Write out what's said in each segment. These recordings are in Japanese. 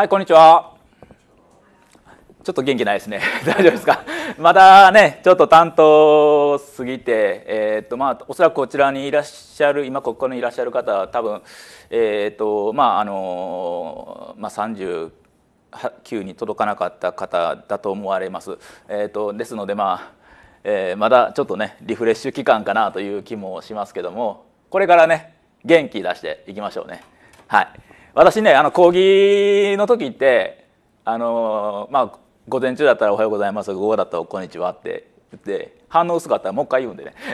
はい、こんにちは。ちょっと元気ないですね。大丈夫ですか。まだね、ちょっと担当すぎて、えっ、とまあおそらくこちらにいらっしゃる今ここにいらっしゃる方は多分えっ、とまああのまあ三十9に届かなかった方だと思われます。えっ、とですのでまあ、えまだちょっとねリフレッシュ期間かなという気もしますけども、これからね元気出していきましょうね。はい。私ねあの講義の時ってあのまあ午前中だったら「おはようございます」午後だったら「こんにちは」って言って反応薄かったらもう一回言うんでね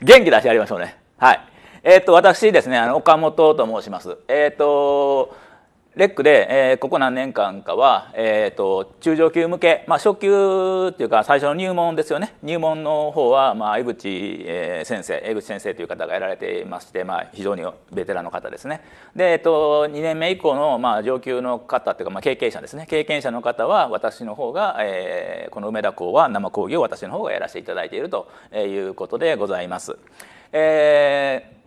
元気出してやりましょうねはいえっ、ー、と私ですねあの岡本と申しますえっ、ー、とレックで、えー、ここ何年間かは、えーと、中上級向け、まあ、初級というか最初の入門ですよね入門の方は、まあ、江口、え先生江口先生という方がやられていまして、まあ、非常にベテランの方ですねで、えーと、と2年目以降の、まあ、上級の方というか、まあ、経験者ですね経験者の方は私の方が、えー、この梅田校は生講義を私の方がやらせていただいているということでございます。えー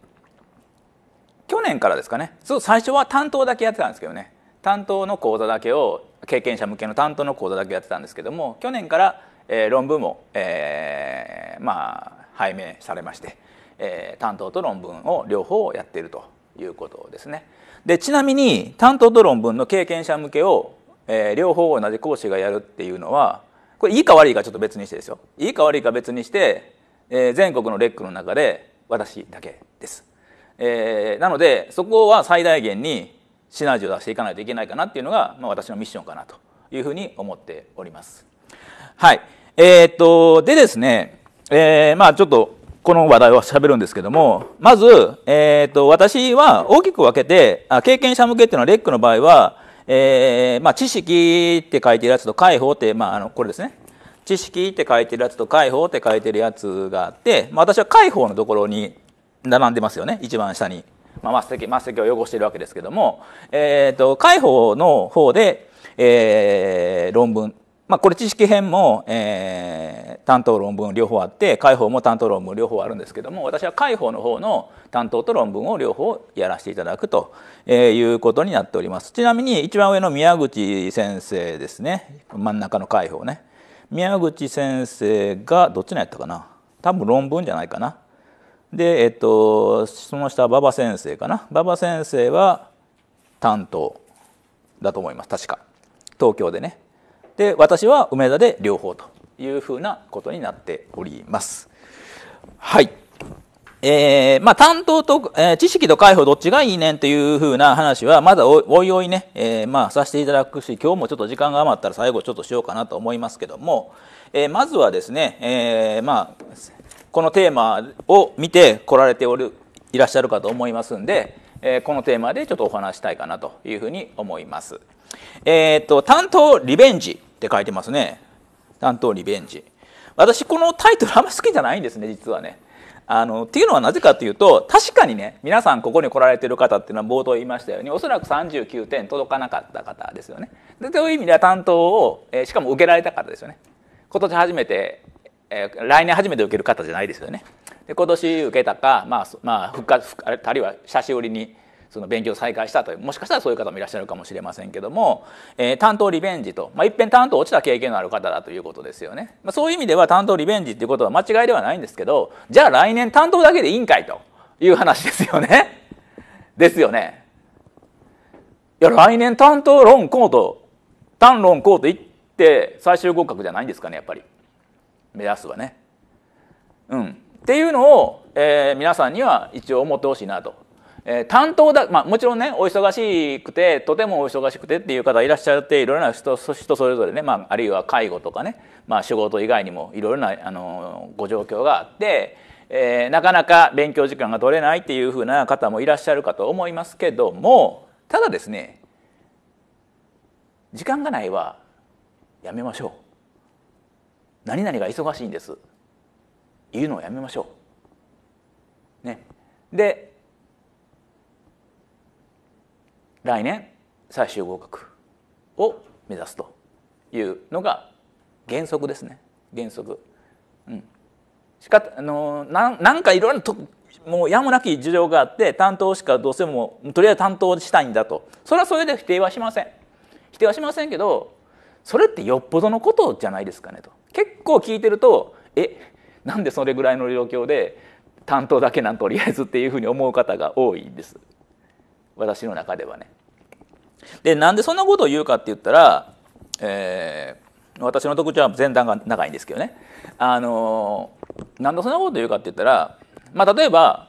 去年からですかねそう最初は担当だけやってたんですけどね担当の講座だけを経験者向けの担当の講座だけやってたんですけども去年から、えー、論文も、えー、まあ拝命されまして、えー、担当と論文を両方やっているということですね。でちなみに担当と論文の経験者向けを、えー、両方同じ講師がやるっていうのはこれいいか悪いかちょっと別にしてですよいいか悪いか別にして、えー、全国のレックの中で私だけです。えー、なのでそこは最大限にシナジーを出していかないといけないかなっていうのが、まあ、私のミッションかなというふうに思っております。はい。えー、っと、でですね、えー、まあちょっとこの話題を喋るんですけども、まず、えー、っと、私は大きく分けて、あ経験者向けっていうのはレックの場合は、えー、まあ知識って書いてるやつと解放って、まああの、これですね。知識って書いてるやつと解放って書いてるやつがあって、まあ私は解放のところに並んでますよね一番下に、まあ、末席末席を汚しているわけですけども、えーと、と解放の方で、えー、論文まあ、これ知識編も、えー、担当論文両方あって解放も担当論文両方あるんですけども私は解放の方の担当と論文を両方やらせていただくと、えー、いうことになっておりますちなみに一番上の宮口先生ですね真ん中の解放ね宮口先生がどっちのやったかな多分論文じゃないかなで、えっと、その下馬場先生かな馬場先生は担当だと思います確か東京でねで私は梅田で両方というふうなことになっておりますはいえー、まあ担当と、えー、知識と解放どっちがいいねんっていうふうな話はまだおいおいね、えー、まあさせていただくし今日もちょっと時間が余ったら最後ちょっとしようかなと思いますけども、えー、まずはですね、えー、まあこのテーマを見て来られておるいらっしゃるかと思いますんで、えこのテーマでちょっとお話したいかなというふうに思います。えっ、と、担当リベンジって書いてますね。担当リベンジ。私、このタイトルあんま好きじゃないんですね、実はね。あのっていうのはなぜかというと確かにね皆さんここに来られてる方っていうのは冒頭言いましたようにおそらく39点届かなかった方ですよね。でという意味では担当を、えしかも受けられた方ですよね。今年初めてえー、来年初めて受ける方じゃないですよね。で今年受けたか、まあまあ、復活あるいは久しぶりにその勉強再開したというもしかしたらそういう方もいらっしゃるかもしれませんけども、えー、担当リベンジと、まあ、いっぺん担当落ちた経験のある方だということですよね、まあ、そういう意味では担当リベンジっていうことは間違いではないんですけどじゃあ来年担当だけでいいんかいという話ですよね ですよねいや来年担当論コート単論コート行って最終合格じゃないんですかねやっぱり。目指すわね。うん、っていうのを、えー、皆さんには一応思ってほしいなと。えー、担当だ、まあ、もちろんねお忙しくてとてもお忙しくてっていう方いらっしゃっていろいろな人人それぞれね、まあ、あるいは介護とかね、まあ、仕事以外にもいろいろなあのご状況があって、えー、なかなか勉強時間が取れないっていうふうな方もいらっしゃるかと思いますけどもただですね時間がないはやめましょう。何々が忙しいんです言うのをやめましょう。ね、で来年最終合格を目指すというのが原則ですね原則。うん、しかあのななんかいろいろともうやむなき事情があって担当しかどうせもとりあえず担当したいんだとそれはそれで否定はしません否定はしませんけどそれってよっぽどのことじゃないですかねと結構聞いてるとえなんでそれぐらいの状況で担当だけなんとりあえずっていうふうに思う方が多いんです私の中ではね。でなんでそんなことを言うかって言ったら、えー、私の特徴は前段が長いんですけどね、あのー、なんでそんなことを言うかって言ったら、まあ、例えば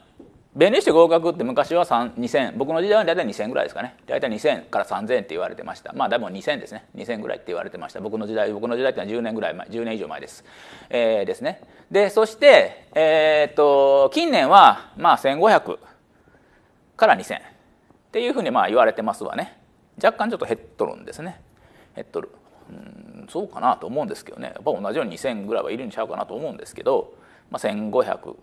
弁理士合格って昔は2000僕の時代は大体2000ぐらいですかね大体2000から3000って言われてましたまあでも2000ですね2000ぐらいって言われてました僕の時代僕の時代ってのは10年ぐらい前10年以上前です、えー、ですねでそしてえー、っと近年はまあ1500から2000っていうふうにまあ言われてますわね若干ちょっと減っとるんですね減っとるうんそうかなと思うんですけどねやっぱ同じように2000ぐらいはいるんちゃうかなと思うんですけど、まあ、1500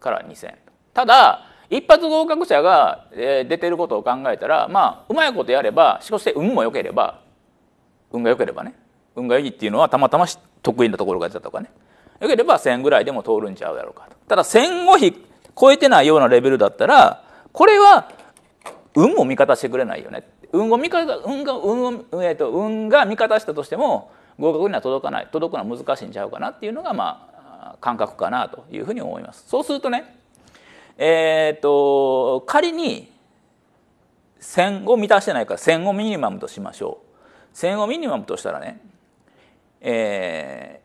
から2000ただ一発合格者が出てることを考えたらまあうまいことやればしかして運も良ければ運が良ければね運がいいっていうのはたまたま得意なところが出たとかね良ければ1,000ぐらいでも通るんちゃうやろうかとただ1,000を超えてないようなレベルだったらこれは運も味方してくれないよね運を味方運が運を、えー、と運が味方したとしても合格には届かない届くのは難しいんちゃうかなっていうのがまあ感覚かなというふうに思います。そうするとねえっ、ー、と仮に戦後満たしてないから戦後ミニマムとしましょう戦後ミニマムとしたらねえ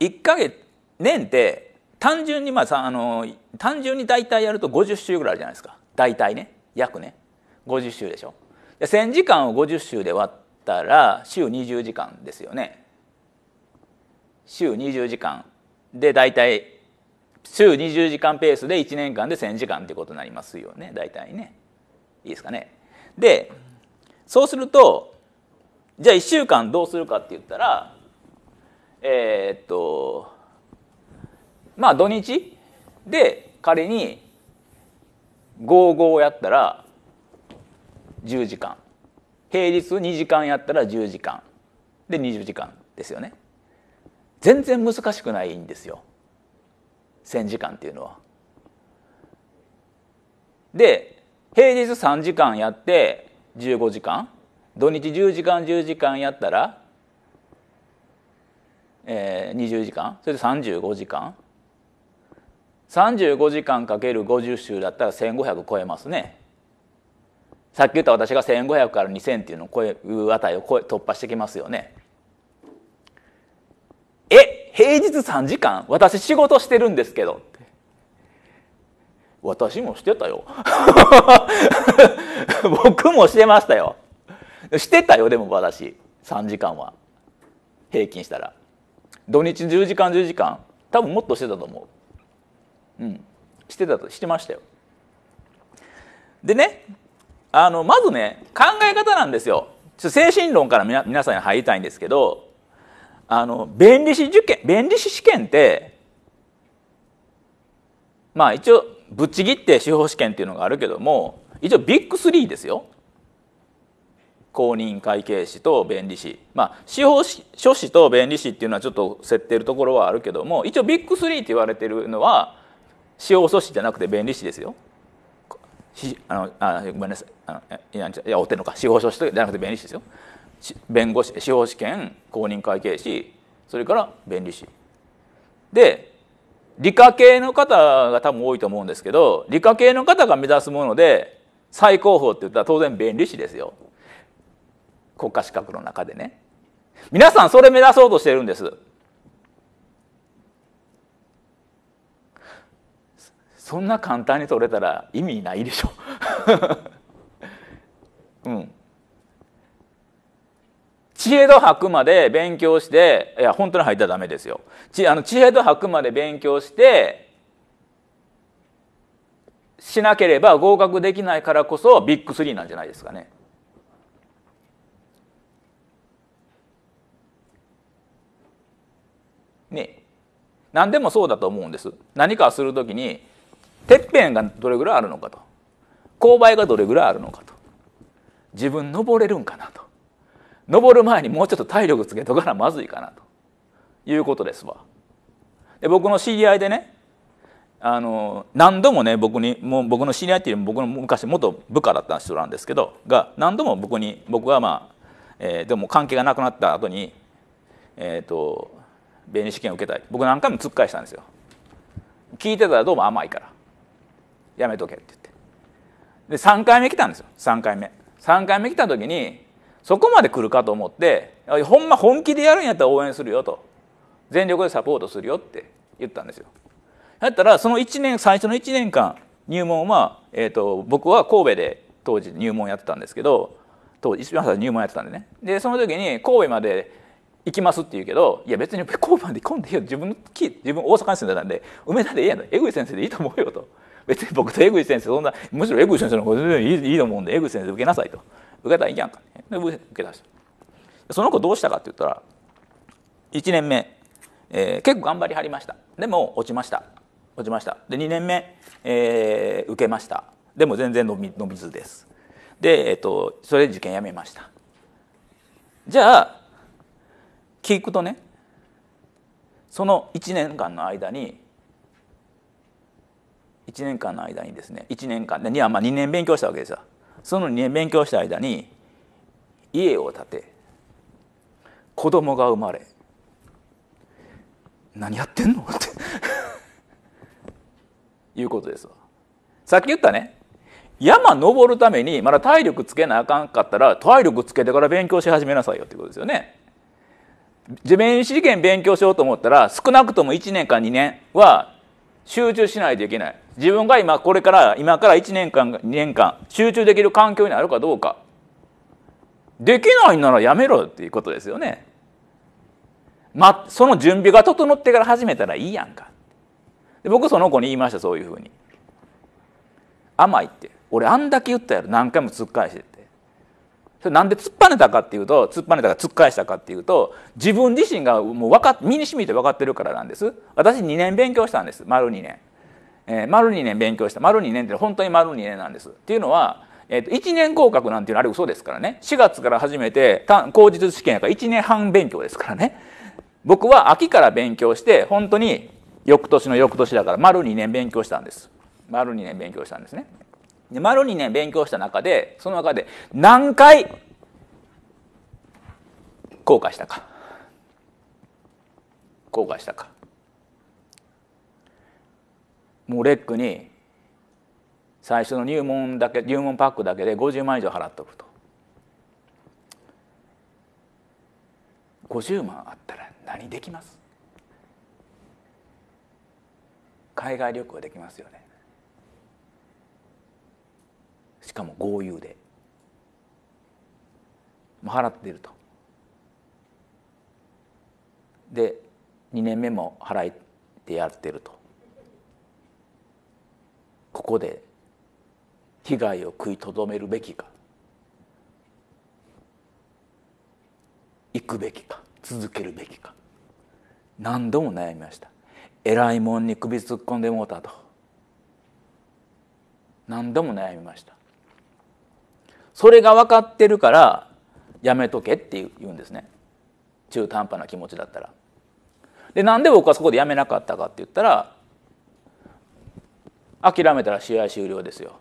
ー、1か月年って単純にまああの単純に大体やると50週ぐらいあるじゃないですか大体ね約ね50週でしょで1,000時間を50週で割ったら週20時間ですよね週20時間で大体週20時間ペースで1年間で1,000時間ってことになりますよね大体ねいいですかねでそうするとじゃあ1週間どうするかって言ったらえー、っとまあ土日で仮に55をやったら10時間平日2時間やったら10時間で20時間ですよね全然難しくないんですよ1時間っていうのは。で平日3時間やって15時間土日10時間10時間やったら、えー、20時間それで35時間35時間かける50週だったら1500超えますね。さっき言った私が1500から2000っていうのを超える値を突破してきますよね。え、平日3時間私仕事してるんですけど。私もしてたよ。僕もしてましたよ。してたよ、でも私。3時間は。平均したら。土日10時間、10時間。多分もっとしてたと思う。うん。してたと、してましたよ。でね、あの、まずね、考え方なんですよ。精神論から皆さんに入りたいんですけど、あの弁理士受験弁理士試験ってまあ一応ぶっちぎって司法試験っていうのがあるけども一応ビッグ3ですよ公認会計士と弁理士まあ司法書士と弁理士っていうのはちょっと設定てるところはあるけども一応ビッグ3って言われてるのは司法書士じゃなくて弁理士ですよ。あのあごめんなさいあのいやいやお手てんのか司法書士じゃなくて弁理士ですよ。弁護士司法試験公認会計士それから弁理士で理科系の方が多分多いと思うんですけど理科系の方が目指すもので最高峰って言ったら当然弁理士ですよ国家資格の中でね皆さんそれ目指そうとしてるんですそんな簡単に取れたら意味ないでしょ うん知恵と吐くまで勉強して、いや、本当に入ったらダメですよ。知あの知恵と吐まで勉強して、しなければ合格できないからこそビッグ3なんじゃないですかね。ね何でもそうだと思うんです。何かする時にてっぺんがどれぐらいあるのかと勾配がどれぐらいあるのかと自分登れるんかなと登る前にもうちょっと体力つけとかなまずいかなということですわ。で僕の知り合いでねあの何度もね僕にもう僕の知り合いっていう僕の昔元部下だった人なんですけどが何度も僕に僕はまあ、えー、でも関係がなくなった後にえっ、ー、と弁理試験を受けたい僕何回もつっかえしたんですよ聞いてたらどうも甘いからやめとけって言ってで3回目来たんですよ3回目3回目来た時にそこまで来るかと思ってほんま本気でやるんやったら応援するよと全力でサポートするよって言ったんですよ。だったらその1年最初の1年間入門は、えーと、僕は神戸で当時入門やってたんですけど当時一番最初入門やってたんでねでその時に神戸まで行きますって言うけどいや別に神戸まで行こんでいいよ自分の自分大阪に住んでたんで梅田でいいやん江口先生でいいと思うよと別に僕と江口先生そんなむしろ江口先生のこと全然いいいと思うんで江口先生受けなさいと受けたらいいやんか、ね、で受け出したその子どうしたかって言ったら1年目、えー、結構頑張りはりましたでも落ちました落ちましたで2年目、えー、受けましたでも全然伸び伸びずですで、えっ、ー、と、それで受験やめましたじゃあ聞くとねその1年間の間に1年間の間にですね1年間ではまあ2年勉強したわけですよその2年勉強した間に家を建て子供が生まれ何やってんのって いうことですわさっき言ったね山登るためにまだ体力つけなあかんかったら体力つけてから勉強し始めなさいよってことですよね受験試験勉強しようと思ったら少なくとも1年か2年は集中しないといけない自分が今これから今から1年間2年間集中できる環境にあるかどうかできないならやめろっていうことですよね、ま、その準備が整ってから始めたらいいやんかで僕その子に言いましたそういうふうに甘いって俺あんだけ言ったやろ何回もつっかえしてってそれなんで突っぱねたかっていうと突っぱねたか突っ返したかっていうと自分自身がもう分か身にしみて分かってるからなんです私2年勉強したんです丸2年、えー、丸2年勉強した丸2年って本当に丸2年なんですっていうのは、えー、と1年合格なんていうのはあれ嘘ですからね4月から始めて口述試験やから1年半勉強ですからね僕は秋から勉強して本当に翌年の翌年だから丸2年勉強したんです丸2年勉強したんですねで丸2年勉強した中でその中で何回後悔したか後悔したかもうレックに最初の入門だけ入門パックだけで50万以上払っとくと50万あったら何できます海外旅行できますよねかも豪遊で払ってるとで2年目も払ってやってるとここで被害を食いとどめるべきか行くべきか続けるべきか何度も悩みました偉いもんに首突っ込んでもうたと何度も悩みましたそれが分かってるからやめとけって言うんですね中途半端な気持ちだったら。でなんで僕はそこでやめなかったかって言ったら諦めたら試合終了ですよ。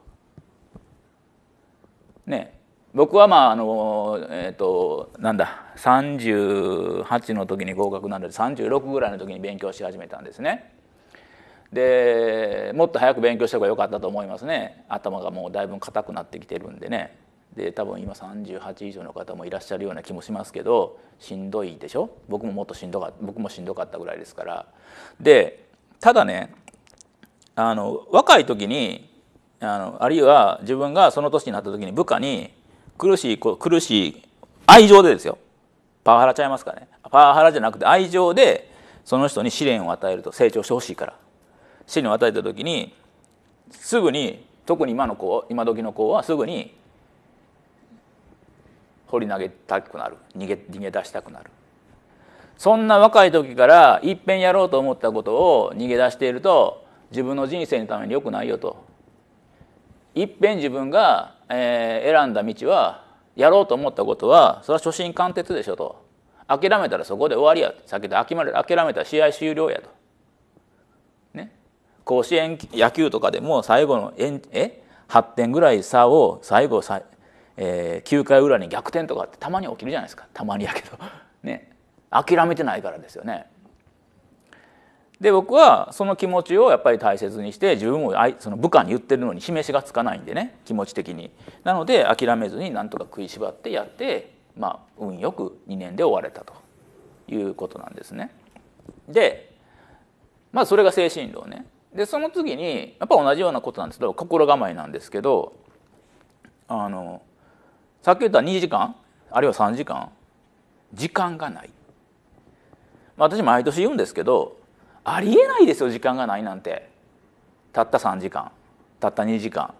ね僕はまああのえっ、ー、となんだ38の時に合格なので36ぐらいの時に勉強し始めたんですね。でもっと早く勉強した方が良かったと思いますね頭がもうだいぶ硬くなってきてるんでね。で多分今38以上の方もいらっしゃるような気もしますけどしんどいでしょ僕ももっとしんどかった僕もしんどかったぐらいですからでただねあの若い時にあのあるいは自分がその年になった時に部下に苦しい苦しい愛情でですよパワハラちゃいますかねパワハラじゃなくて愛情でその人に試練を与えると成長してほしいから試練を与えた時にすぐに特に今の子今時の子はすぐに放り投げたくなる逃げ逃げ出したくなるそんな若い時からいっぺんやろうと思ったことを逃げ出していると自分の人生のために良くないよといっぺん自分が、えー、選んだ道はやろうと思ったことはそれは初心貫徹でしょと諦めたらそこで終わりやとっき諦めたら試合終了やと。ね、甲子園野球とかでも最後のえ8点ぐらい差を最後えー、9回裏に逆転とかってたまに起きるじゃないですかたまにやけど ね諦めてないからですよね。で僕はその気持ちをやっぱり大切にして自分もその部下に言ってるのに示しがつかないんでね気持ち的に。なので諦めずになんとか食いしばってやって、まあ、運よく2年で終われたということなんですね。でまあそれが精神論ね。でその次にやっぱ同じようなことなんですけど心構えなんですけどあのさっき言った2時間あるいは3時間時間がない、まあ、私毎年言うんですけどありえないですよ時間がないなんてたった3時間たった2時間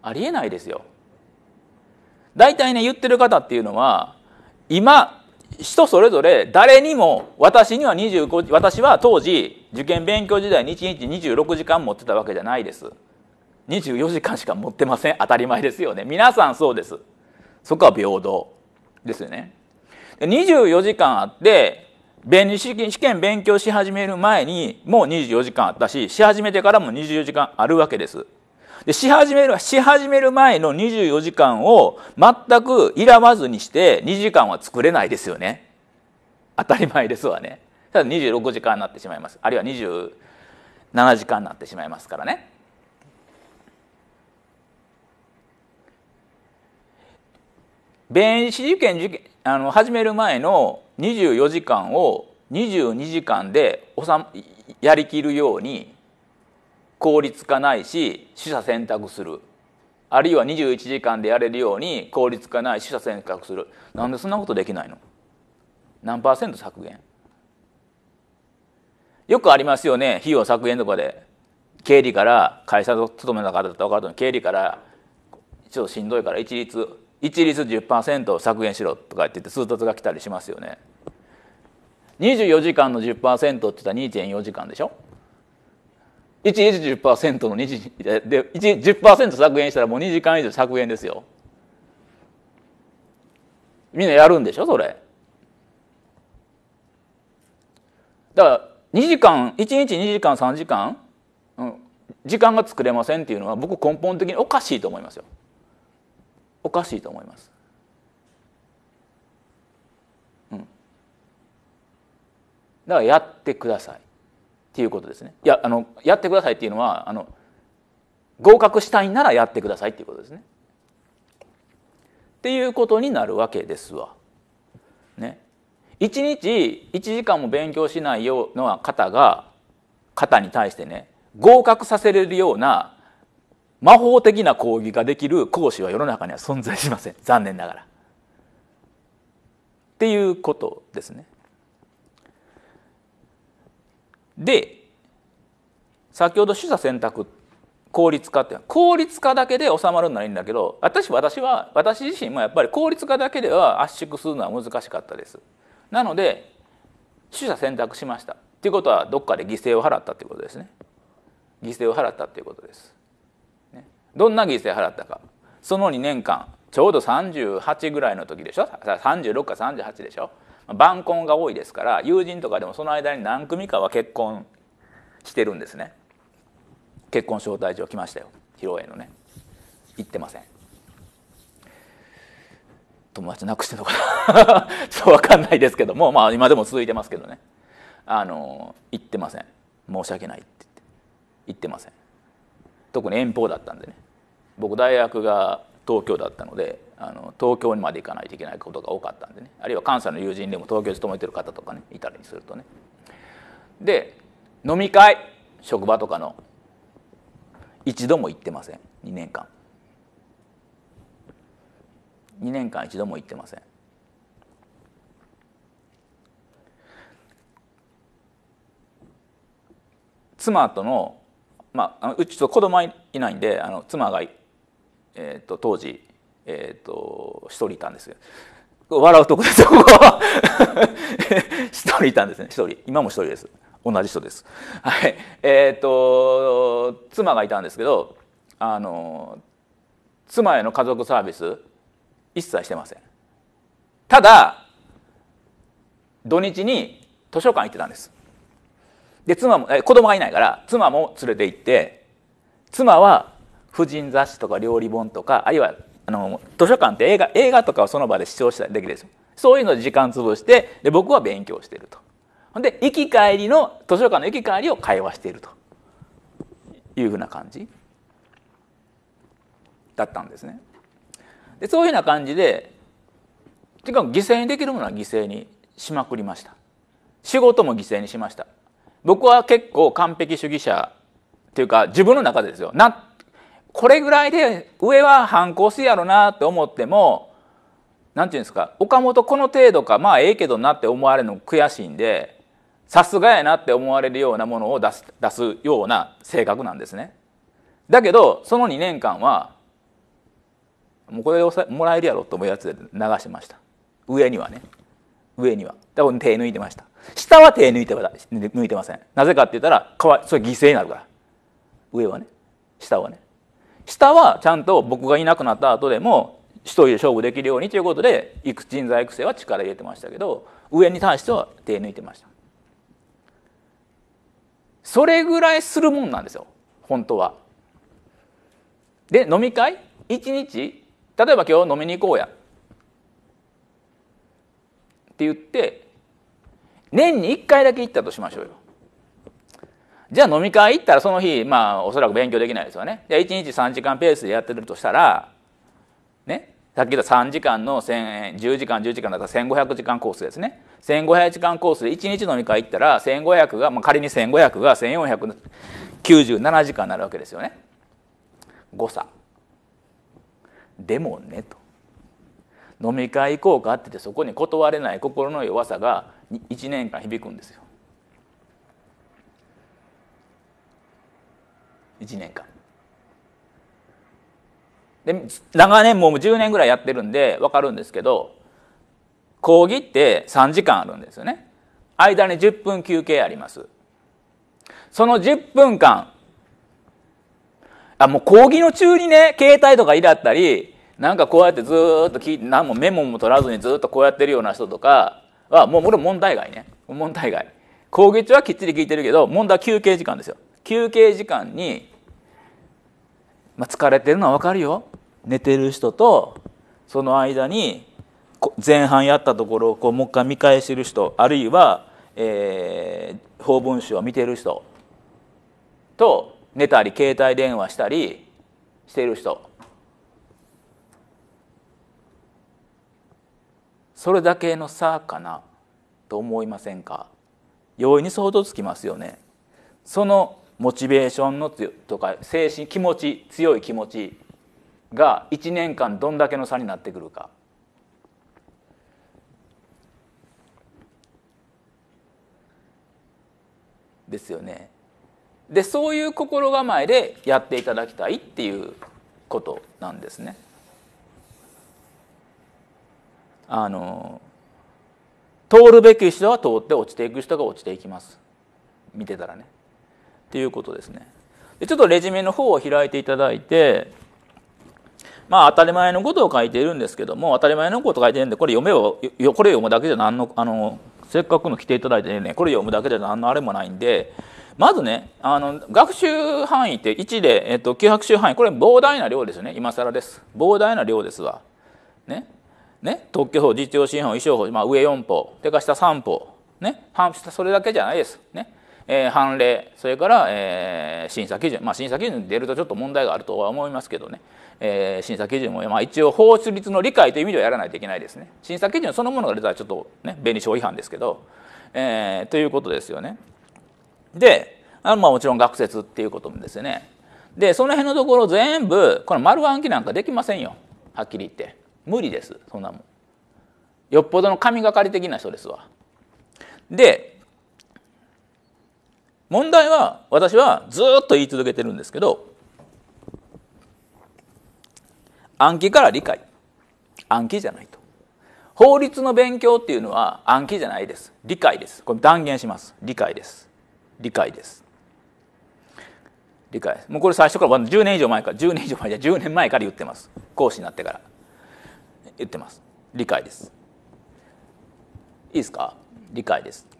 ありえないですよ大体ね言ってる方っていうのは今人それぞれ誰にも私には25私は当時受験勉強時代に1日26時間持ってたわけじゃないです24時間しか持ってません当たり前ですよね皆さんそうですそこは平等ですよね24時間あって便利試験勉強し始める前にもう24時間あったしし始めてからも24時間あるわけですでし始めるし始める前の24時間を全くいらわずにして2時間は作れないですよね当たり前ですわねただ26時間になってしまいますあるいは27時間になってしまいますからね弁士受験受験あの始める前の24時間を22時間でやりきるように効率化ないし取捨選択するあるいは21時間でやれるように効率化ない取捨選択するなんでそんなことできないの何パーセント削減よくありますよね費用削減とかで経理から会社勤めの方だったら分かると経理からちょっとしんどいから一律一律10%削減しろとか言って通達が来たりしますよね24時間の10%って言ったら2.4時間でしょ一日10%の2時で10%削減したらもう2時間以上削減ですよみんなやるんでしょそれだから2時間1日2時間3時間、うん、時間が作れませんっていうのは僕根本的におかしいと思いますよおかしいと思います。うん、だからやってくださいっていうことですね。いやあのやってくださいっていうのはあの合格したいならやってくださいっていうことですね。っていうことになるわけですわ。ね。1日1時間も勉強しないような方が方に対してね合格させれるような魔法的な講義ができる講師は世の中には存在しません残念ながら。っていうことですね。で先ほど取捨選択効率化って効率化だけで収まるならいいんだけど私私は私自身もやっぱり効率化だけでは圧縮するのは難しかったです。なので取捨選択しましたっていうことはどっかで犠牲を払ったっていうことですね。犠牲を払ったっていうことです。どんな犠牲払ったかその2年間ちょうど38ぐらいの時でしょ36か38でしょ晩婚が多いですから友人とかでもその間に何組かは結婚してるんですね結婚招待状来ましたよ披露宴のね行ってません友達なくしてんのかな ちょっと分かんないですけどもまあ今でも続いてますけどねあの行ってません申し訳ないって言って行ってません特に遠方だったんでね僕大学が東京だったのであの東京にまで行かないといけないことが多かったんでねあるいは関西の友人でも東京に勤めてる方とかねいたりするとね。で飲み会職場とかの一度も行ってません2年間2年間一度も行ってません妻とのまあうちと子供はいないんであの妻がえーと、当時、えーと、と一人いたんですよ。笑うとこです 一人いたんですね一人今も一人です同じ人ですはいえっ、ー、と妻がいたんですけどあの妻への家族サービス一切してませんただ土日に図書館行ってたんですで妻もえ子供がいないから妻も連れて行って妻は婦人雑誌とか料理本とかあるいはあの図書館って映画映画とかをその場で視聴したきるでしょそういうので時間潰してで僕は勉強してるとほんで行き帰りの図書館の行き帰りを会話しているというふうな感じだったんですねでそういうような感じでとにかく犠牲にできるものは犠牲にしまくりました仕事も犠牲にしました僕は結構完璧主義者っていうか自分の中でですよ納これぐらいで上は反抗するやろなって思っても何て言うんですか岡本この程度かまあええけどなって思われるの悔しいんでさすがやなって思われるようなものを出す出すような性格なんですね。だけどその2年間はもうこれをもらえるやろと思うやつで流してました上にはね上にはだから手抜いてました下は手抜いて抜いてませんなぜかって言ったらかわそれ犠牲になるから上はね下はね下はちゃんと僕がいなくなった後でも一人で勝負できるようにということで人材育成は力入れてましたけど上に対しては手抜いてましたそれぐらいするもんなんですよ本当はで飲み会一日例えば今日飲みに行こうやって言って年に1回だけ行ったとしましょうよじゃあ飲み会行ったらその日まあおそらく勉強できないですよねじゃあ1日3時間ペースでやってるとしたらねさっき言った3時間の10時間10時間だったら1500時間コースですね1500時間コースで1日飲み会行ったら1500が、まあ、仮に1500が1497時間になるわけですよね誤差でもねと飲み会行こうかって言ってそこに断れない心の弱さが1年間響くんですよ1年間で長年もう10年ぐらいやってるんで分かるんですけど講義って3時間あるんですよね間に10分休憩ありますその10分間あもう講義の中にね携帯とかいだったりなんかこうやってずっと聞いて何もメモも取らずにずっとこうやってるような人とかはもうこれ問題外ね問題外講義中はきっちり聞いてるけど問題は休憩時間ですよ休憩時間に、まあ、疲れてるのは分かるよ寝てる人とその間に前半やったところをこうもう一回見返してる人あるいは、えー、法文集を見てる人と寝たり携帯電話したりしてる人それだけの差かなと思いませんか容易に想像つきますよねそのモチベーションのとか精神気持ち強い気持ちが1年間どんだけの差になってくるか。ですよね。でそういう心構えでやっていただきたいっていうことなんですね。あの通るべき人は通って落ちていく人が落ちていきます見てたらねっていうことですねでちょっとレジュメの方を開いていただいてまあ当たり前のことを書いているんですけども当たり前のこと書いてるんでこれ読めばこれ読むだけじゃ何のあのせっかくの来ていただいてねこれ読むだけじゃ何のあれもないんでまずねあの学習範囲って1で、えっと、旧学習範囲これ膨大な量ですね今更です膨大な量ですわ。ねね、特許法実用新法衣装法、まあ、上4法でか下3法、ね、それだけじゃないです。ね、えー、判例それから、えー、審査基準、まあ、審査基準出るとちょっと問題があるとは思いますけどね、えー、審査基準も、まあ、一応法律の理解という意味ではやらないといけないですね審査基準そのものが出たらちょっとね便利性違反ですけど、えー、ということですよね。であのまあもちろん学説っていうこともですねでその辺のところ全部この丸暗記なんかできませんよはっきり言って無理ですそんなもんよっぽどの神がかり的な人ですわで問題は私はずっと言い続けてるんですけど暗記から理解暗記じゃないと法律の勉強っていうのは暗記じゃないです理解ですこれ断言します理解です理解です理解ですもうこれ最初から10年以上前から10年以上前じゃ10年前から言ってます講師になってから言ってます理解ですいいですか理解です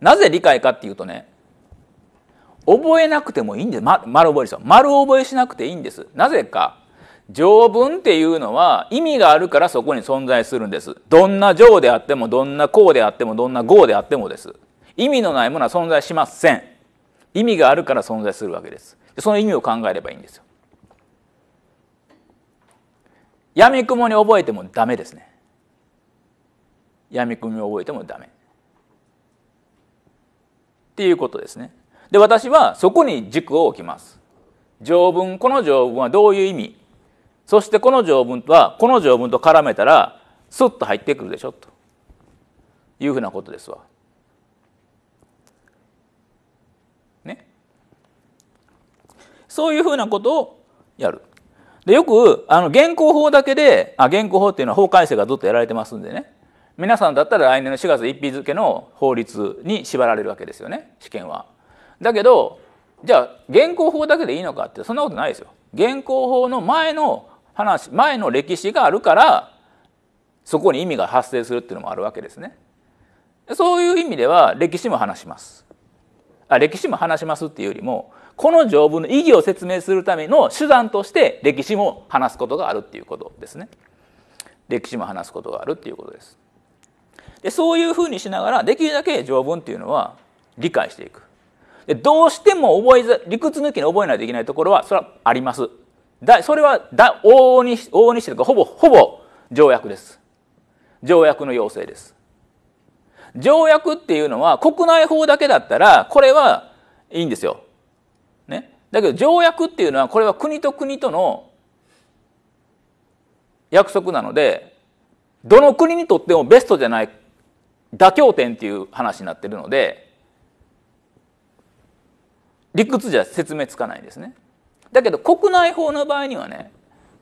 なぜ理解かっていうとね覚えなくてもいいんです、ま、丸覚えですよ丸覚えしなくていいんですなぜか条文っていうのは意味があるからそこに存在するんですどんな条であってもどんな項であってもどんな号であってもです意味のないものは存在しません意味があるから存在するわけですその意味を考えればいいんですよ闇雲に覚えてもダメですね闇雲に覚えてもダメっていうことですねで私はそこに軸を置きます条文この条文はどういう意味そしてこの条文とはこの条文と絡めたらスッと入ってくるでしょというふうなことですわ。ね。そういうふうなことをやる。でよくあの現行法だけであ現行法っていうのは法改正がずっとやられてますんでね皆さんだったら来年の4月1日付の法律に縛られるわけですよね試験は。だけどじゃあ現行法だけでいいのかってそんなことないですよ。現行法の前の話前の歴史があるからそこに意味が発生するっていうのもあるわけですね。そういう意味では歴史も話します。あ歴史も話しますっていうよりもこの条文の意義を説明するための手段として歴史も話すことがあるっていうことですね。歴史も話すことがあるっていうことです。でそういうふうにしながらできるだけ条文っていうのは理解していくでどうしても覚え理屈抜きに覚えないといけないところはそれはありますだそれはだ往々に往々にしてかほぼほぼ条約です条約の要請です条約っていうのは国内法だけだったらこれはいいんですよ。ね、だけど条約っていうのはこれは国と国との約束なのでどの国にとってもベストじゃない妥協点っていう話になってるので理屈じゃ説明つかないですね。だけど国内法の場合にはね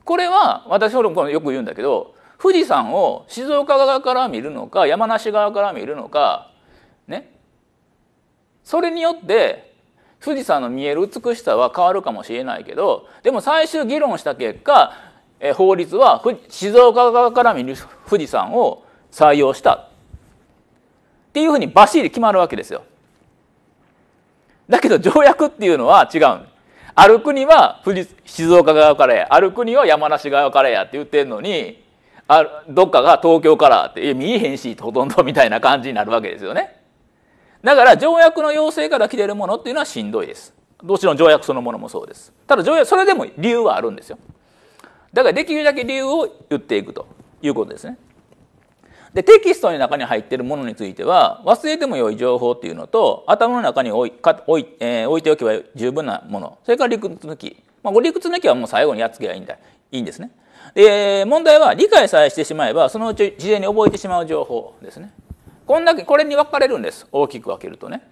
これは私ほもよく言うんだけど富士山を静岡側から見るのか山梨側から見るのかねそれによって富士山の見える美しさは変わるかもしれないけどでも最終議論した結果え法律は静岡側から見る富士山を採用したっていうふうにバシり決まるわけですよ。だけど条約っていうのは違う。ある国は富士静岡側からやある国は山梨側からやって言ってるのにあるどっかが東京からって見えへんしほとんどみたいな感じになるわけですよね。だから条約の要請から来てるものっていうのはしんどいです。もちろん条約そのものもそうです。ただ条約それでも理由はあるんですよ。だからできるだけ理由を言っていくということですね。でテキストの中に入っているものについては忘れても良い情報っていうのと頭の中に置いか置い,、えー、置いておけば十分なものそれから理屈抜き、まあ、理屈抜きはもう最後にやっつけばいいんだいいんですねで問題は理解さえしてしまえばそのうち事前に覚えてしまう情報ですねこんだけこれに分かれるんです大きく分けるとね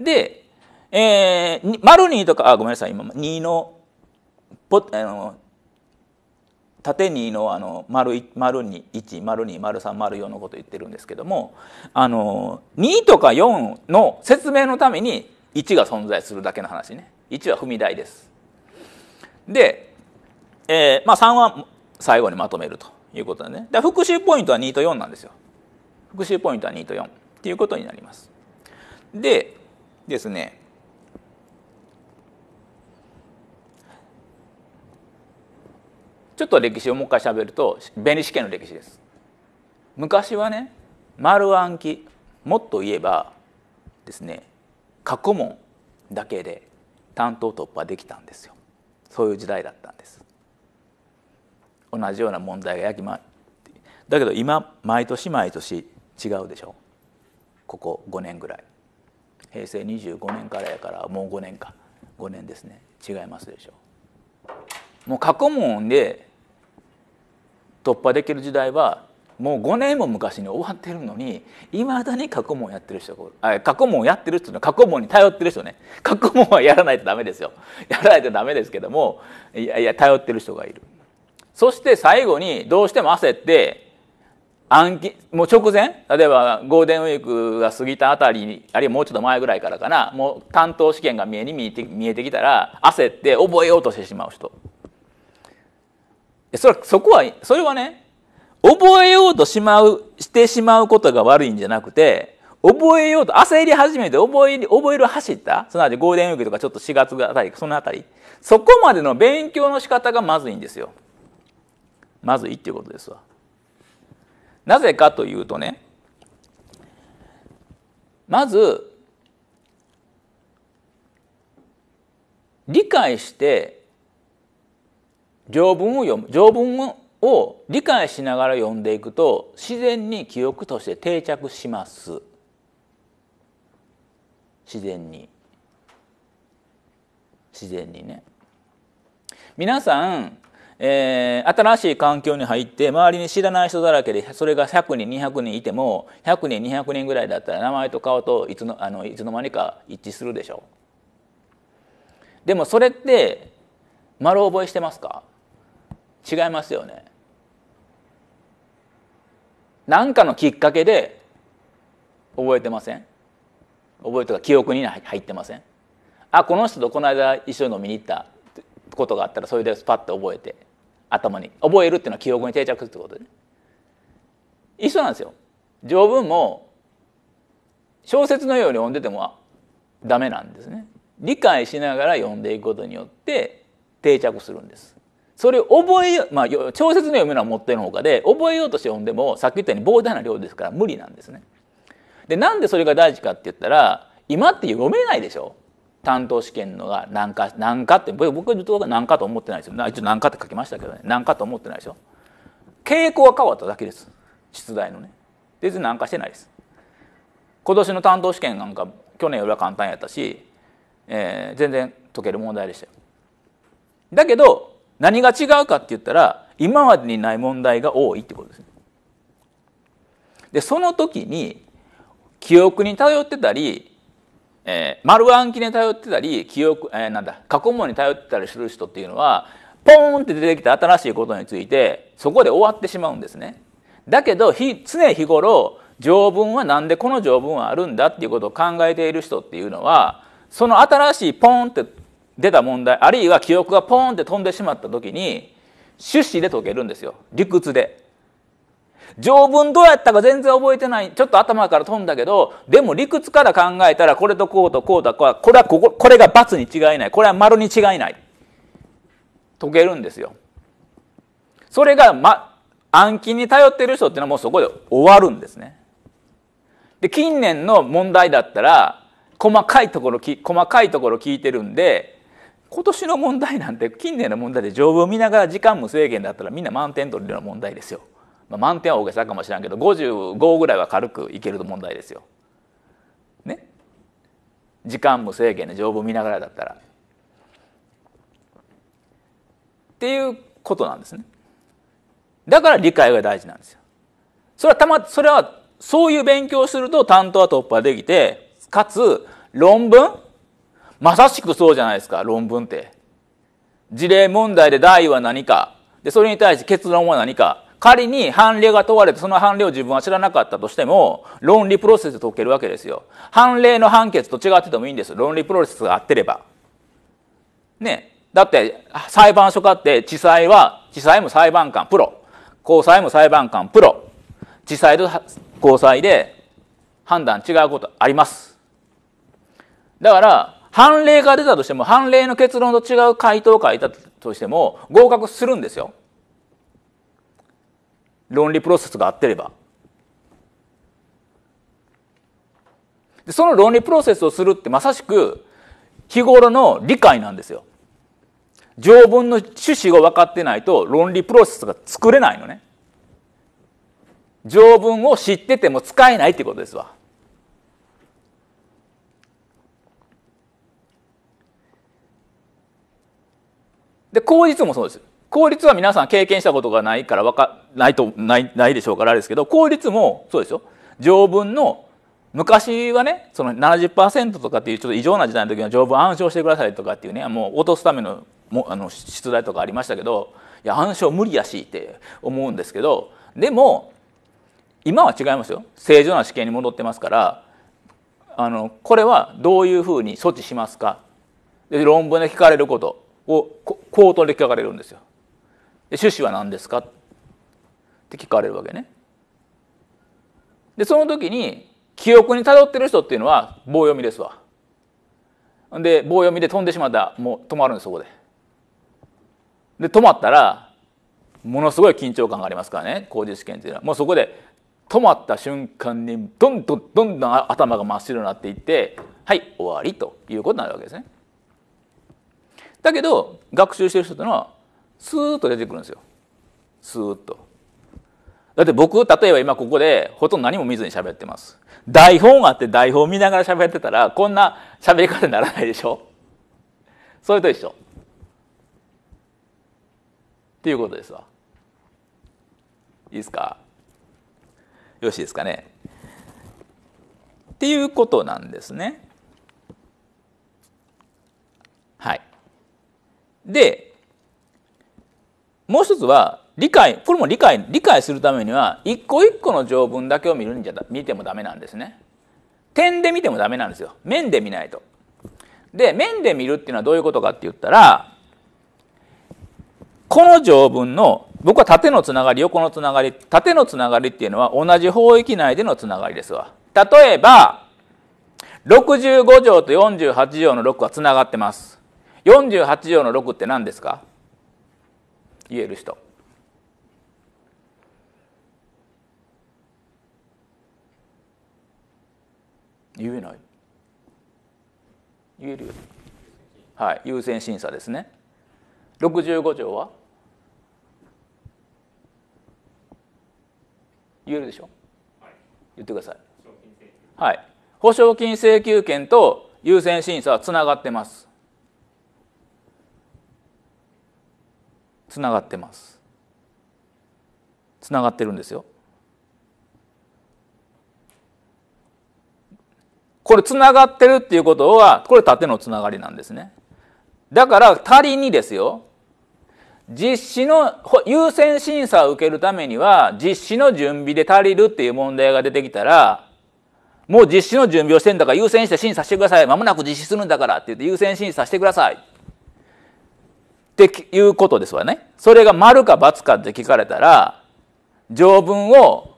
で、えー、丸2とかあごめんなさい今2のポあの縦2のあの丸1丸2丸3丸4のこと言ってるんですけどもあの2とか4の説明のために1が存在するだけの話ね1は踏み台です。で、えーまあ、3は最後にまとめるということだねだ復習ポイントは2と4なんですよ復習ポイントは2と4っていうことになります。でですねちょっと歴史をもう一回しゃべると便試験の歴史です昔はね丸暗記もっと言えばですね過去問だけで担当突破できたんですよそういう時代だったんです同じような問題がやきまだけど今毎年毎年違うでしょここ5年ぐらい平成25年からやからもう5年か5年ですね違いますでしょもう過去問で突破できる時代はもう5年も昔に終わってるのにいまだに過去問やってる人あ過去問やってる人の過去問に頼ってる人ね過去問はやらないとダメですよやらないとダメですけどもいやいや頼ってる人がいるそして最後にどうしても焦って暗記もう直前例えばゴールデンウィークが過ぎたあたりにあるいはもうちょっと前ぐらいからかなもう担当試験が見えに見えて見えてきたら焦って覚えようとしてしまう人それはそこはそれはね覚えようとしまうしてしまうことが悪いんじゃなくて覚えようと焦り始めて覚え覚える走ったすなわちゴールデンウィークとかちょっと4月あたりそのあたりそこまでの勉強の仕方がまずいんですよまずいっていうことですわなぜかというとねまず理解して条文を読む条文を理解しながら読んでいくと自然に記憶として定着します自然に自然にね皆さん、えー、新しい環境に入って周りに知らない人だらけでそれが100人200人いても100人200人ぐらいだったら名前と顔といつのあのいつの間にか一致するでしょでもそれって丸覚えしてますか違いますよね。何かのきっかけで覚えてません覚えてか記憶に入ってませんあこの人とこの間一緒に飲みに行ったことがあったらそれでパッと覚えて頭に覚えるっていうのは記憶に定着するってことで、ね、一緒なんですよ条文も小説のように読んでてもダメなんですね理解しながら読んでいくことによって定着するんですそれを覚えよまあ調節の読むのは持ってのほかで覚えようとして読んでもさっき言ったように膨大な量ですから無理なんですね。でなんでそれが大事かって言ったら今って読めないでしょ担当試験のが何か何かって僕はずっと何かと思ってないですよ一応何かって書きましたけどね何かと思ってないでしょ傾向が変わっただけです出題のね別に何かしてないです今年の担当試験なんか去年よりは簡単やったし、えー、全然解ける問題でしたよだけど何が違うかって言ったら今までにない問題が多いってことです、でその時に記憶に頼ってたり、えー、丸暗記に頼ってたり記憶、えー、なんだ過去問に頼ってたりする人っていうのはポーンって出てきた新しいことについてそこで終わってしまうんですね。だけど日常日頃条文は何でこの条文はあるんだっていうことを考えている人っていうのはその新しいポーンって出た問題あるいは記憶がポーンって飛んでしまった時に趣旨で解けるんですよ理屈で。条文どうやったか全然覚えてないちょっと頭から飛んだけどでも理屈から考えたらこれとこうとこうとここれはこここれが×に違いないこれは丸に違いない解けるんですよ。それが、ま、暗記に頼ってる人っていうのはもうそこで終わるんですね。で近年の問題だったら細かいところ細かいところ聞いてるんで今年の問題なんて近年の問題で条文を見ながら時間無制限だったらみんな満点取るような問題ですよ。まあ、満点は大げさかもしれんけど55ぐらいは軽くいける問題ですよ。ね時間無制限で条文見ながらだったら。っていうことなんですね。だから理解が大事なんですよ。それはたまそれはそういう勉強をすると担当は突破できてかつ論文まさしくそうじゃないですか論文って事例問題で題は何かでそれに対して結論は何か仮に判例が問われてその判例を自分は知らなかったとしても論理プロセスで解けるわけですよ判例の判決と違っててもいいんです論理プロセスが合ってればねだって裁判所かって地裁は地裁も裁判官プロ高裁も裁判官プロ地裁と高裁で判断違うことありますだから判例が出たとしても判例の結論と違う回答を書いたとしても合格するんですよ論理プロセスが合ってればでその論理プロセスをするってまさしく日頃の理解なんですよ条文の趣旨が分かってないと論理プロセスが作れないのね条文を知ってても使えないってことですわで効率もそうです効率は皆さん経験したことがないから分かないとないないでしょうからあれですけど効率もそうですよ条文の昔はねその70%とかっていうちょっと異常な時代の時の条文暗証してくださいとかっていうねもう落とすためのもあの出題とかありましたけどいや暗証無理やしって思うんですけどでも今は違いますよ正常な試験に戻ってますからあのこれはどういうふうに措置しますかで論文で聞かれることを口頭で聞かれるんですよ。で趣旨は何ですかって聞かれるわけね。でその時に記憶にどってる人っていうのは棒読みですわ。で棒読みで飛んでしまったらもう止まるんですそこで。で止まったらものすごい緊張感がありますからね工事試験っていうのはもうそこで止まった瞬間にどんどんどんどん頭が真っ白になっていってはい終わりということになるわけですね。だけど学習してる人っていうのはスーッと出てくるんですよスーッと。だって僕例えば今ここでほとんど何も見ずに喋ってます。台本があって台本見ながら喋ってたらこんな喋り方にならないでしょそれと一緒。っていうことですわ。いいですかよろしいですかね。っていうことなんですね。でもう一つは理解これも理解理解するためには一個一個の条文だけを見るんじゃ見てもダメなんですね。点で見てもダメなんですよ面で見ないと。で面で見るっていうのはどういうことかって言ったらこの条文の僕は縦のつながり横のつながり縦のつながりっていうのは同じ法域内でのつながりですわ。例えば65条と48条の6はつながってます。48条の6って何ですか言える人言えない言えるよはい優先審査ですね65条は言えるでしょ、言ってくださいはい保証金請求権と優先審査はつながってますつながってますつながってるんですよこれつながってるっていうことはこれ縦のつながりなんですねだから仮にですよ実施の優先審査を受けるためには実施の準備で足りるっていう問題が出てきたらもう実施の準備をしてんだから優先して審査してくださいまもなく実施するんだからって言って優先審査してくださいっていうことですわね。それが丸か×かって聞かれたら、条文を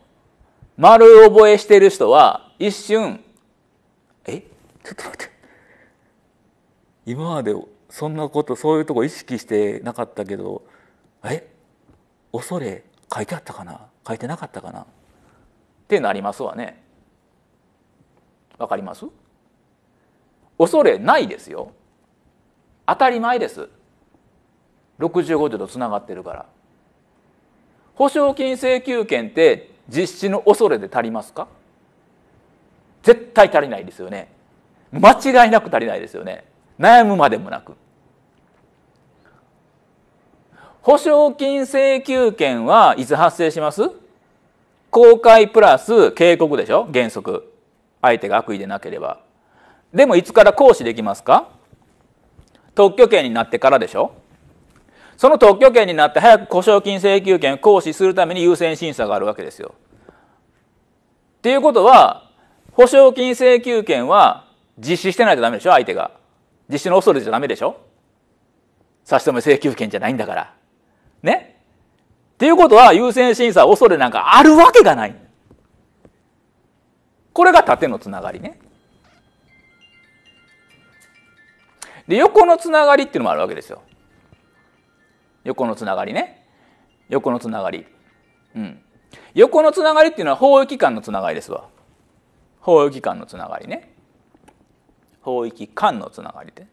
丸覚えしている人は一瞬、えちょっと待って。今までそんなこと、そういうとこ意識してなかったけど、え恐れ書いてあったかな書いてなかったかなってなりますわね。わかります恐れないですよ。当たり前です。65度とつながってるから保証金請求権って実施の恐れで足りますか絶対足りないですよね間違いなく足りないですよね悩むまでもなく保証金請求権はいつ発生します公開プラス警告でしょ原則相手が悪意でなければでもいつから行使できますか特許権になってからでしょその特許権になって早く保証金請求権行使するために優先審査があるわけですよ。っていうことは保証金請求権は実施してないとダメでしょ相手が。実施の恐れじゃダメでしょ差し止め請求権じゃないんだから。ねっていうことは優先審査恐れなんかあるわけがない。これが縦のつながりね。で横のつながりっていうのもあるわけですよ。横のつながりね横のつながりうん横のつながりっていうのは包囲間のつながりですわ包囲間のつながりね包囲間のつながりで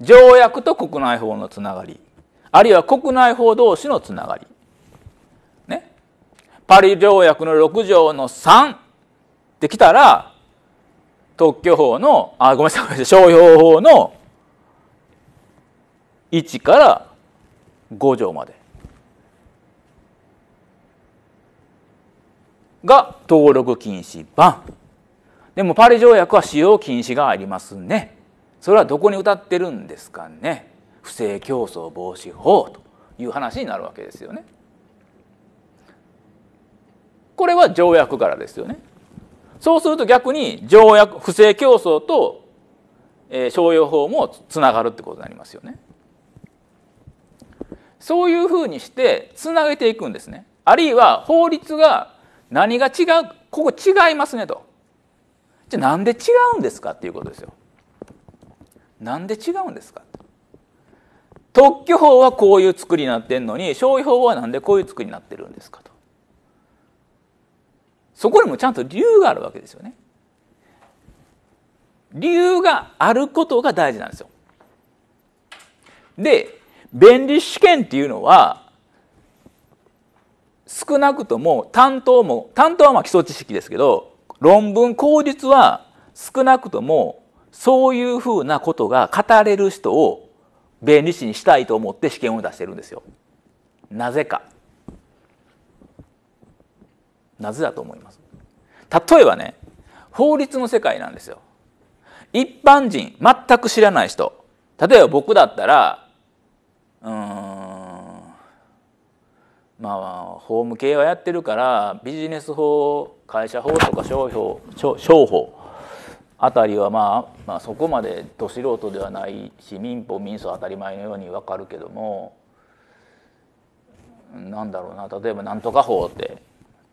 条約と国内法のつながりあるいは国内法同士のつながりねパリ条約の6条の3できたら特許法のあごめんなさい商標法の1から5条までが登録禁止版でもパリ条約は使用禁止がありますねそれはどこに歌ってるんですかね不正競争防止法という話になるわけですよねこれは条約からですよねそうすると逆に条約不正競争と、え商用法もつながるってことになりますよねそういうふうにしてつなげていくんですねあるいは法律が何が違うここ違いますねとじゃあなんで違うんですかっていうことですよなんで違うんですか特許法はこういう作りになってんのに消費法はなんでこういう作りになってるんですかとそこにもちゃんと理由があるわけですよね理由があることが大事なんですよで弁理試験っていうのは少なくとも担当も担当はまあ基礎知識ですけど論文口述は少なくともそういうふうなことが語れる人を弁理士にしたいと思って試験を出してるんですよ。なぜか。なぜだと思います例えばね法律の世界なんですよ。一般人全く知らない人例えば僕だったらうんまあ法務系はやってるからビジネス法会社法とか商法商法あたりは、まあ、まあそこまでど素人ではないし民法民訴当たり前のように分かるけどもなんだろうな例えばなんとか法って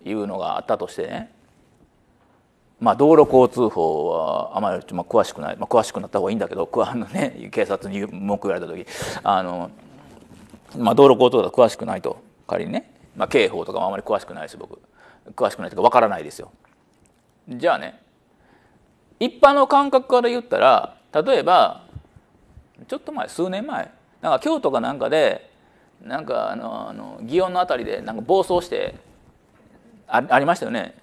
いうのがあったとしてねまあ、道路交通法はあまり、まあ、詳しくない、まあ、詳しくなった方がいいんだけどあの、ね、警察に文句言われた時あのまあ、道路交通とか詳しくないと仮にね、まあ、刑法とかもあまり詳しくないし僕詳しくないというか分からないですよ。じゃあね一般の感覚から言ったら例えばちょっと前数年前なんか京都かなんかでなんかあのあの祇園の辺りでなんか暴走してあありましたよね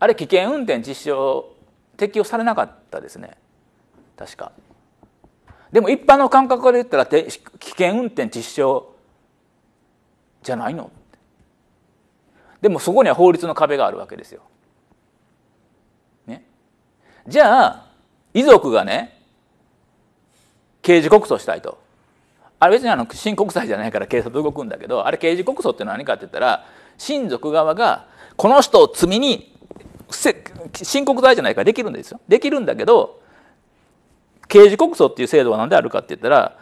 あれ危険運転実証適用されなかったですね確かでも一般の感覚から言ったら危険運転実証じゃないのでもそこには法律の壁があるわけですよ。ね、じゃあ遺族がね刑事告訴したいと。あれ別にあの新国債じゃないから警察動くんだけどあれ刑事告訴って何かって言ったら親族側がこの人を罪に申告罪じゃないからできるんですよ。できるんだけど刑事告訴っていう制度は何であるかって言ったら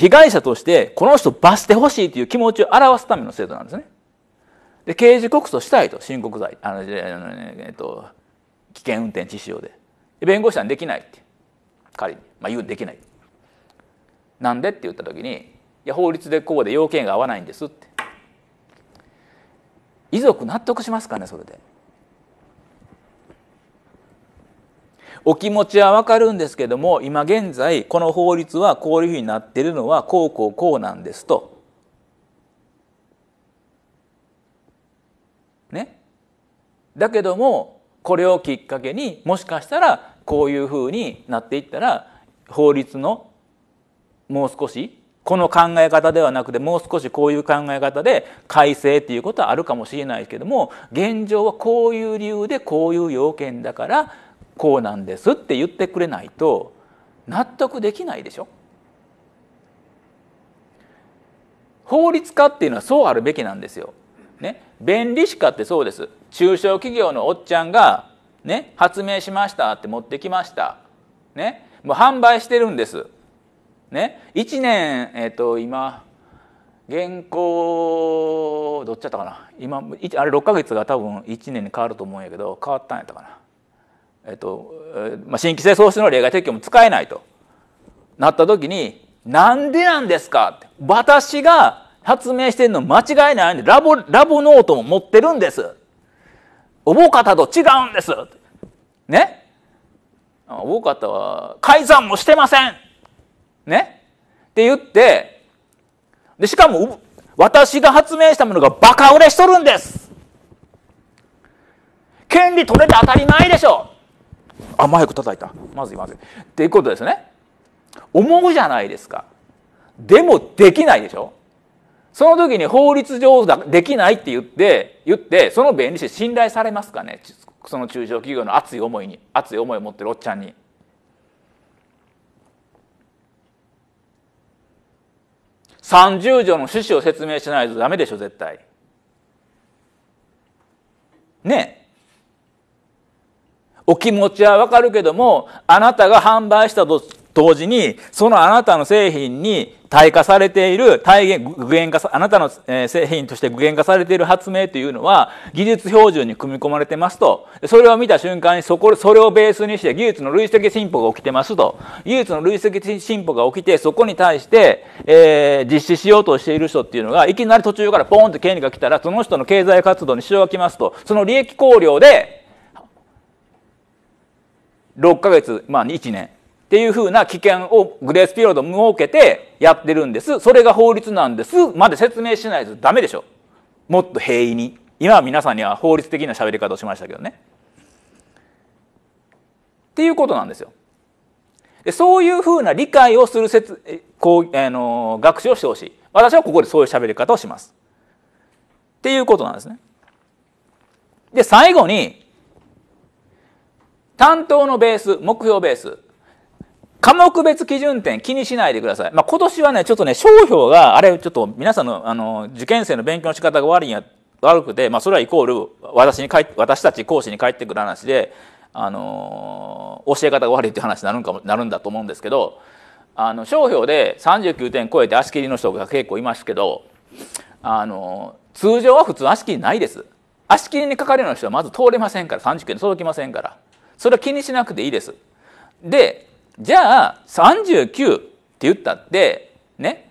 被害者としてこの人罰してほしいという気持ちを表すための制度なんですね。で刑事告訴したいと申告罪あの、えっと、危険運転致死傷で弁護士はできないって仮に、まあ、言うできないなんでって言った時にいや法律でこうで要件が合わないんですって遺族納得しますかねそれでお気持ちはわかるんですけども今現在この法律はこういうふうになってるのはこうこうこうなんですと。ね。だけどもこれをきっかけにもしかしたらこういうふうになっていったら法律のもう少しこの考え方ではなくてもう少しこういう考え方で改正っていうことはあるかもしれないけども現状はこういう理由でこういう要件だからこうなんですって言ってくれないと納得できないでしょ法律家っていうのはそうあるべきなんですよ。ね、弁理士家ってそうです中小企業のおっちゃんが、ね、発明しましたって持ってきました、ね、もう販売してるんです、ね、1年、えーと、今現行どっちだったかな今あれ6か月が多分1年に変わると思うんやけど変わったんやったかなえっとまあ、新規性創止の例外撤去も使えないとなった時になんでなんですかって私が発明してるの間違いないんでラボラボノートも持ってるんですおぼかたと違うんですねおぼかたは改ざんもしてませんねって言ってでしかも私が発明したものがバカ売れしとるんです権利取れて当たり前でしょあマイク叩いたまずいまずいっていうことですね思うじゃないですかでもできないでしょその時に法律上だできないって言って言ってその弁理士信頼されますかねその中小企業の熱い思いに熱い思いを持ってるおっちゃんに。30条の趣旨を説明しないとダメでしょ絶対。ねえお気持ちはわかるけども、あなたが販売したと同時に、そのあなたの製品に対価されている、体現、具現化あなたの製品として具現化されている発明というのは、技術標準に組み込まれてますと。それを見た瞬間に、そこ、それをベースにして、技術の累積進歩が起きてますと。技術の累積進歩が起きて、そこに対して、えー、実施しようとしている人っていうのが、いきなり途中からポーンと権利が来たら、その人の経済活動に支障が来ますと。その利益考慮で、6ヶ月、まあ、1年っていうふうな危険をグレースピリオド設けてやってるんですそれが法律なんですまで説明しないとダメでしょもっと平易に今は皆さんには法律的な喋り方をしましたけどねっていうことなんですよでそういうふうな理解をする説こう、あの学習をしてほしい私はここでそういう喋り方をしますっていうことなんですねで最後に担当のベース、目標ベース。科目別基準点気にしないでください。まあ、今年はね、ちょっとね、商標が、あれ、ちょっと皆さんの、あの、受験生の勉強の仕方が悪いんや、悪くて、まあ、それはイコール、私に帰、私たち講師に帰ってくる話で、あのー、教え方が悪いって話になるんかも、なるんだと思うんですけど、あの、商標で39点超えて足切りの人が結構いますけど、あのー、通常は普通足切りないです。足切りにかかるような人はまず通れませんから、39点届きませんから。それは気にしなくていいです。でじゃあ39って言ったってね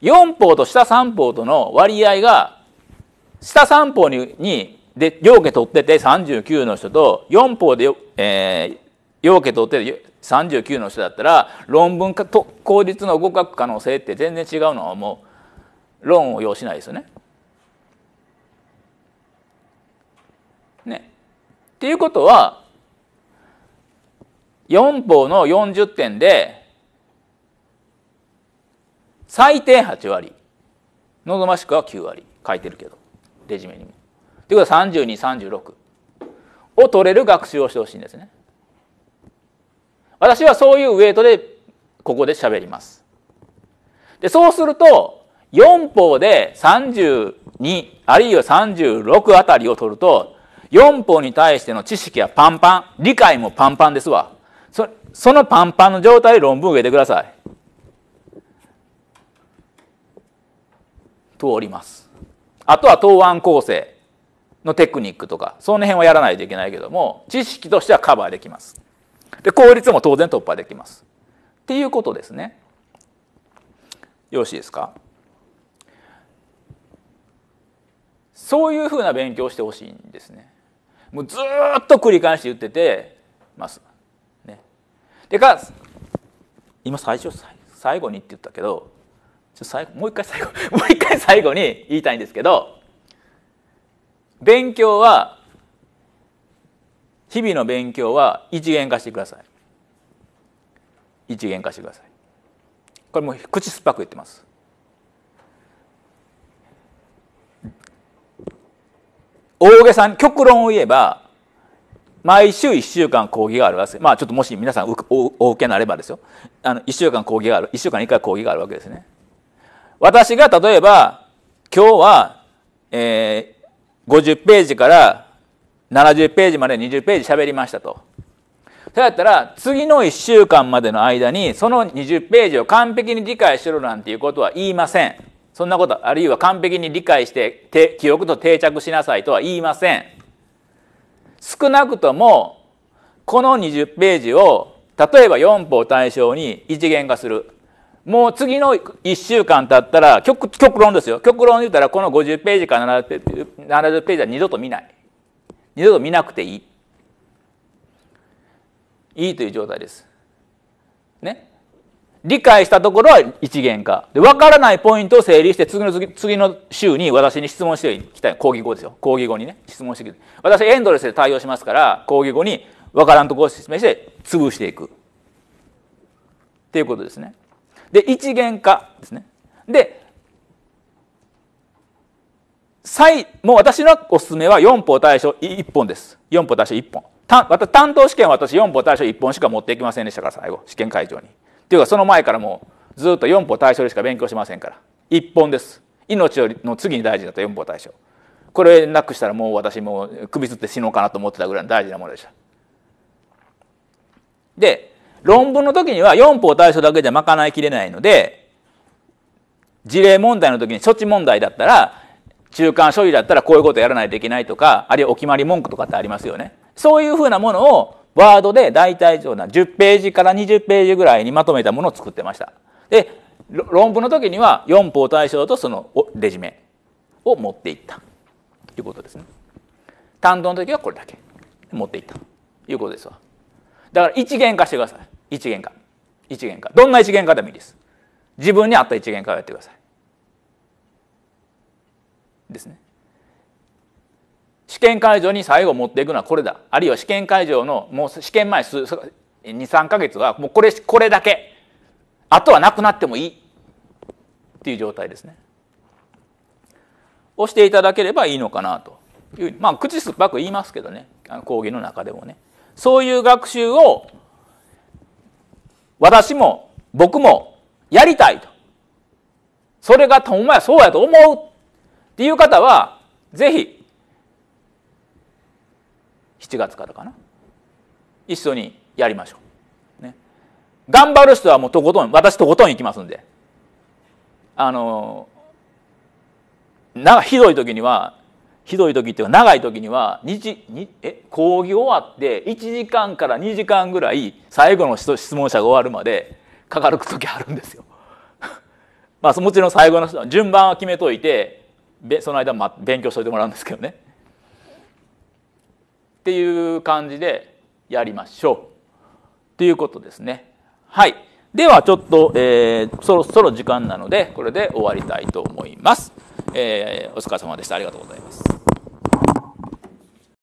4方と下3方との割合が下3方ににで両家取ってて39の人と4方で、えー、両家取ってて39の人だったら論文かと効率の合格可能性って全然違うのはもう論を要しないですよね。ね。っていうことは4方の40点で、最低8割。望ましくは9割。書いてるけど。レジュメにも。ということは32、36を取れる学習をしてほしいんですね。私はそういうウェイトで、ここで喋ります。で、そうすると、4方で32、あるいは36あたりを取ると、4方に対しての知識はパンパン、理解もパンパンですわ。そのパンパンの状態で論文を受けてください。通ります。あとは答案構成のテクニックとか、その辺はやらないといけないけども、知識としてはカバーできます。で、効率も当然突破できます。っていうことですね。よろしいですかそういうふうな勉強をしてほしいんですね。もうずっと繰り返して言っててます。でか今最初最後にって言ったけどちょ最後もう一回最後 もう一回最後に言いたいんですけど勉強は日々の勉強は一元化してください一元化してくださいこれもう口酸っぱく言ってます大げさに極論を言えば毎週1週間講義があるわけです。まあちょっともし皆さんお受けになればですよ。あの1週間講義がある、1週間に1回講義があるわけですね。私が例えば今日は、えー、50ページから70ページまで20ページ喋りましたと。そうやったら次の1週間までの間にその20ページを完璧に理解しろなんていうことは言いません。そんなことあるいは完璧に理解して記憶と定着しなさいとは言いません。少なくともこの20ページを例えば4歩対象に一元化するもう次の1週間経ったら極極論ですよ極論で言ったらこの50ページか70ページは二度と見ない二度と見なくていいいいという状態です。ね理解したところは一元化。で、わからないポイントを整理して、次の次の週に私に質問してきたい。講義後ですよ。講義後にね、質問してきて。私エンドレスで対応しますから、講義後に分からんところを説明して、潰していく。っていうことですね。で、一元化ですね。で、最、もう私のおすすめは4歩対象1本です。4歩対象1本。た担当試験は私4歩対象1本しか持っていきませんでしたから、最後。試験会場に。っていうかその前からもうずっと四歩対象でしか勉強しませんから一本です命よりの次に大事だと四歩対象これなくしたらもう私もう首吊って死のうかなと思ってたぐらいの大事なものでしたで論文の時には四歩対象だけじゃ賄いきれないので事例問題の時に処置問題だったら中間処理だったらこういうことやらないといけないとかあるいはお決まり文句とかってありますよねそういうふうなものをワードで大体上な10ページから20ページぐらいにまとめたものを作ってました。で論文の時には四法対象とそのレジュメを持っていったということですね。担当の時はこれだけ持っていったということですわ。だから一元化してください。一元化。一元化。どんな一元化でもいいです。自分に合った一元化をやってください。ですね。試験会場に最後持っていくのはこれだあるいは試験会場のもう試験前23か月はもうこれこれだけあとはなくなってもいいっていう状態ですね。をしていただければいいのかなというまあ口酸っぱく言いますけどね講義の中でもねそういう学習を私も僕もやりたいとそれがおんまそうやと思うっていう方はぜひ7月からかな一緒にやりましょう、ね、頑張る人はもうとことん私とことん行きますんであのなひどい時にはひどい時っていうか長い時には日にえ講義終わって1時間から2時間ぐらい最後の質問者が終わるまでかかる時あるんですよ。まあもちろん最後の順番は決めといてその間勉強しといてもらうんですけどね。っていう感じでやりましょう。ということですね。はい。ではちょっと、えー、そろそろ時間なので、これで終わりたいと思います。えー、お疲れ様でした。ありがとうございます。